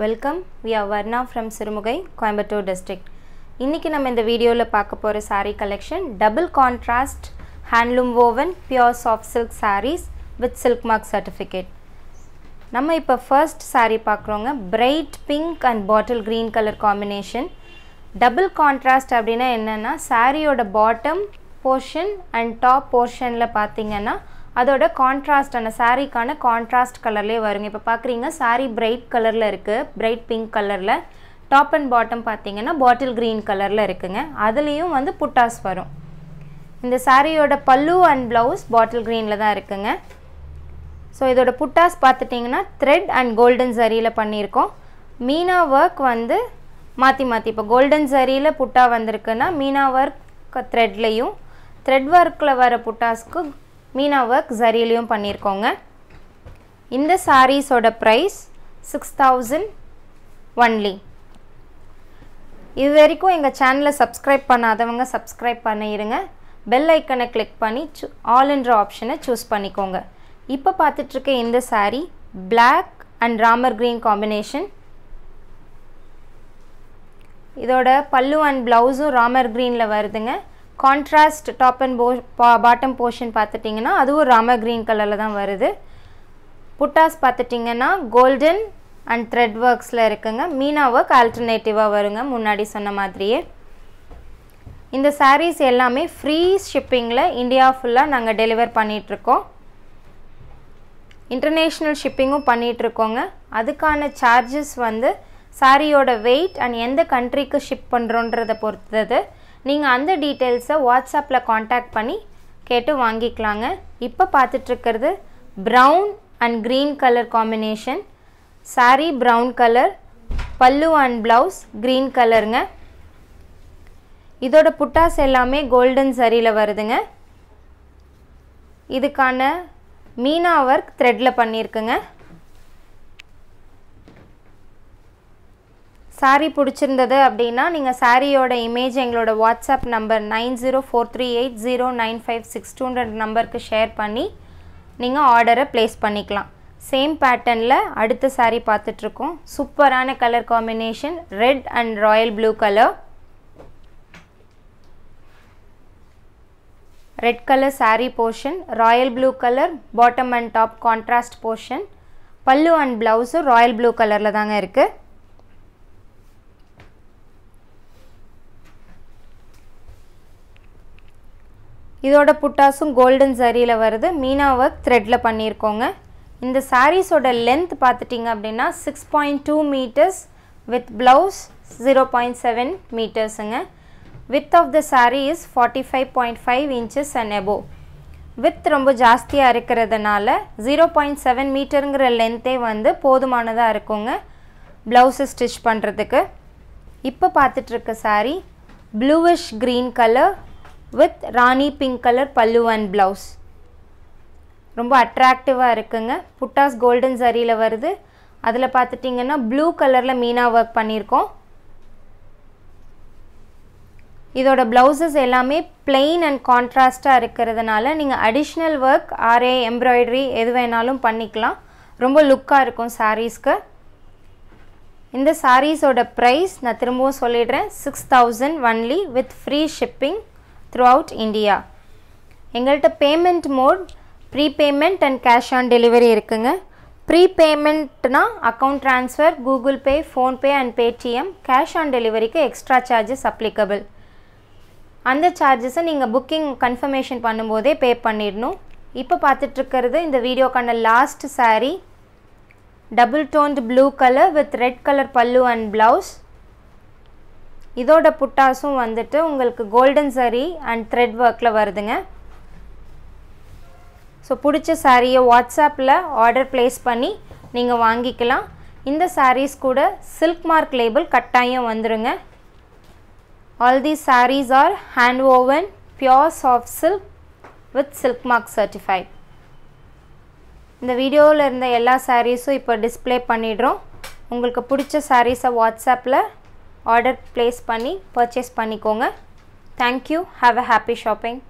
Welcome we are Varna from Sirumugai Coimbatore district இன்றைக்கி நம்ம இந்த வீடியோவில் பார்க்க போகிற sari collection double contrast handloom woven pure soft silk saris with silk mark certificate நம்ம இப்போ ஃபர்ஸ்ட் சாரீ பார்க்குறோங்க bright pink and bottle green colour combination double contrast அப்படின்னா என்னென்னா சாரியோட பாட்டம் போர்ஷன் அண்ட் டாப் போர்ஷனில் பார்த்தீங்கன்னா அதோட அந்த சாரீக்கான கான்ட்ராஸ்ட் கலர்லேயே வருங்க இப்போ பார்க்குறீங்க சாரீ பிரைட் கலரில் இருக்குது பிரைட் பிங்க் கலரில் டாப் அண்ட் பாட்டம் பார்த்தீங்கன்னா பாட்டில் க்ரீன் கலரில் இருக்குங்க அதுலேயும் வந்து புட்டாஸ் வரும் இந்த சாரியோட பல்லு அண்ட் ப்ளவுஸ் பாட்டில் க்ரீனில் தான் இருக்குங்க ஸோ இதோட புட்டாஸ் பார்த்துட்டிங்கன்னா த்ரெட் அண்ட் கோல்டன் சரியில் பண்ணியிருக்கோம் மீனா ஒர்க் வந்து மாற்றி மாற்றி இப்போ கோல்டன் சரியில் புட்டா வந்திருக்குன்னா மீனா ஒர்க் த்ரெட்லேயும் த்ரெட் ஒர்க்கில் வர புட்டாஸ்க்கு மீனா ஒர்க் ஜரிலையும் பண்ணியிருக்கோங்க இந்த சாரீஸோட ப்ரைஸ் சிக்ஸ் தௌசண்ட் ஒன்லி இது வரைக்கும் எங்கள் சேனலை சப்ஸ்கிரைப் பண்ணாதவங்க சப்ஸ்கிரைப் பண்ணிடுங்க பெல் ஐக்கனை கிளிக் பண்ணி சூ என்ற ஆப்ஷனை சூஸ் பண்ணிக்கோங்க இப்போ பார்த்துட்ருக்க இந்த sari black and Ramar green combination இதோட பல்லு அண்ட் ப்ளவுஸும் ராமர் க்ரீனில் வருதுங்க கான்ட்ராஸ்ட் டாப் அண்ட் போ பாட்டம் போர்ஷன் பார்த்துட்டிங்கன்னா அதுவும் ராம க்ரீன் கலரில் தான் வருது புட்டாஸ் பார்த்துட்டிங்கன்னா கோல்டன் அண்ட் த்ரெட் ஒர்க்ஸில் இருக்குங்க மீனா ஒர்க் ஆல்டர்னேட்டிவாக வருங்க முன்னாடி சொன்ன மாதிரியே இந்த சாரீஸ் எல்லாமே ஃப்ரீ ஷிப்பிங்கில் இந்தியா ஃபுல்லாக நாங்கள் டெலிவர் பண்ணிகிட்ருக்கோம் இன்டர்நேஷ்னல் ஷிப்பிங்கும் பண்ணிகிட்ருக்கோங்க அதுக்கான சார்ஜஸ் வந்து சாரியோட வெயிட் அண்ட் எந்த கண்ட்ரிக்கு ஷிப் பண்ணுறோன்றதை பொறுத்தது நீங்கள் அந்த டீட்டெயில்ஸை வாட்ஸ்அப்பில் காண்டாக்ட் பண்ணி கேட்டு வாங்கிக்கலாங்க இப்போ பார்த்துட்ருக்கிறது brown and green colour combination sari brown colour பல்லு அண்ட் ப்ளவுஸ் க்ரீன் கலருங்க இதோட புட்டாஸ் எல்லாமே கோல்டன் சரியில் வருதுங்க இதுக்கான மீனா ஒர்க் த்ரெட்டில் பண்ணியிருக்குங்க சாரீ பிடிச்சிருந்தது அப்படின்னா நீங்கள் சாரியோட இமேஜ் எங்களோட WhatsApp number nine zero four three eight zero nine five six டூன்ற நம்பருக்கு ஷேர் பண்ணி நீங்கள் ஆர்டரை ப்ளேஸ் பண்ணிக்கலாம் சேம் பேட்டர்னில் அடுத்த சாரீ பார்த்துட்ருக்கோம் சூப்பரான colour combination red and royal blue colour red colour sari portion royal blue colour bottom and top contrast portion பல்லு அண்ட் ப்ளவுஸும் ராயல் ப்ளூ கலரில் தாங்க இருக்குது இதோட புட்டாஸும் கோல்டன் சரியில் வருது மீனா ஒர்க் த்ரெட்டில் பண்ணியிருக்கோங்க இந்த சாரீஸோட லென்த் பார்த்துட்டிங்க அப்படின்னா six point two metres with blouse zero point seven மீட்டர்ஸுங்க width of the sari is forty five point five inches and எபோ வித் ரொம்ப ஜாஸ்தியாக இருக்கிறதுனால ஜீரோ பாயிண்ட் செவன் மீட்டருங்கிற லென்த்தே வந்து போதுமானதாக இருக்குங்க ப்ளவுஸு ஸ்டிச் பண்ணுறதுக்கு இப்போ பார்த்துட்ருக்க sari bluish green colour with Rani pink colour பல்லு அண்ட் ப்ளவுஸ் ரொம்ப அட்ராக்டிவாக இருக்குங்க புட்டாஸ் கோல்டன் சரியில் வருது அதில் பார்த்துட்டிங்கன்னா ப்ளூ கலரில் மீனா ஒர்க் பண்ணியிருக்கோம் இதோட ப்ளவுசஸ் எல்லாமே பிளெயின் அண்ட் கான்ட்ராஸ்ட்டாக இருக்கிறதுனால நீங்கள் அடிஷ்னல் ஒர்க் ஆரே எம்ப்ராய்டரி எது வேணாலும் பண்ணிக்கலாம் ரொம்ப லுக்காக இருக்கும் சாரீஸ்க்கு இந்த சாரீஸோட ப்ரைஸ் நான் திரும்பவும் சொல்லிடுறேன் six thousand only with free shipping throughout India. எங்கள்கிட்ட payment mode prepayment and cash on delivery இருக்குங்க transfer, account transfer Google Pay PhonePe and Paytm cash on டெலிவரிக்கு எக்ஸ்ட்ரா சார்ஜஸ் அப்ளிகபிள் அந்த சார்ஜஸை நீங்கள் புக்கிங் கன்ஃபர்மேஷன் பண்ணும்போதே பே பண்ணிடணும் இப்போ பார்த்திருக்கிறது இந்த வீடியோக்கான last sari double toned blue colour with red colour பல்லு அண்ட் ப்ளவுஸ் இதோட புட்டாஸும் வந்துட்டு உங்களுக்கு கோல்டன் சாரீ அண்ட் த்ரெட் ஒர்க்கில் வருதுங்க ஸோ பிடிச்ச சாரியை வாட்ஸ்அப்பில் ஆர்டர் ப்ளேஸ் பண்ணி நீங்கள் வாங்கிக்கலாம் இந்த சாரீஸ் கூட சில்க் மார்க் லேபிள் கட்டாயம் வந்துடுங்க all these saris are hand woven pure soft silk with silk mark certified இந்த வீடியோவில் இருந்த எல்லா சாரீஸும் இப்போ டிஸ்பிளே பண்ணிடுறோம் உங்களுக்கு பிடிச்ச சாரீஸை வாட்ஸ்அப்பில் ஆர்டர் ப்ளேஸ் பண்ணி பர்ச்சேஸ் பண்ணிக்கோங்க thank you have a happy shopping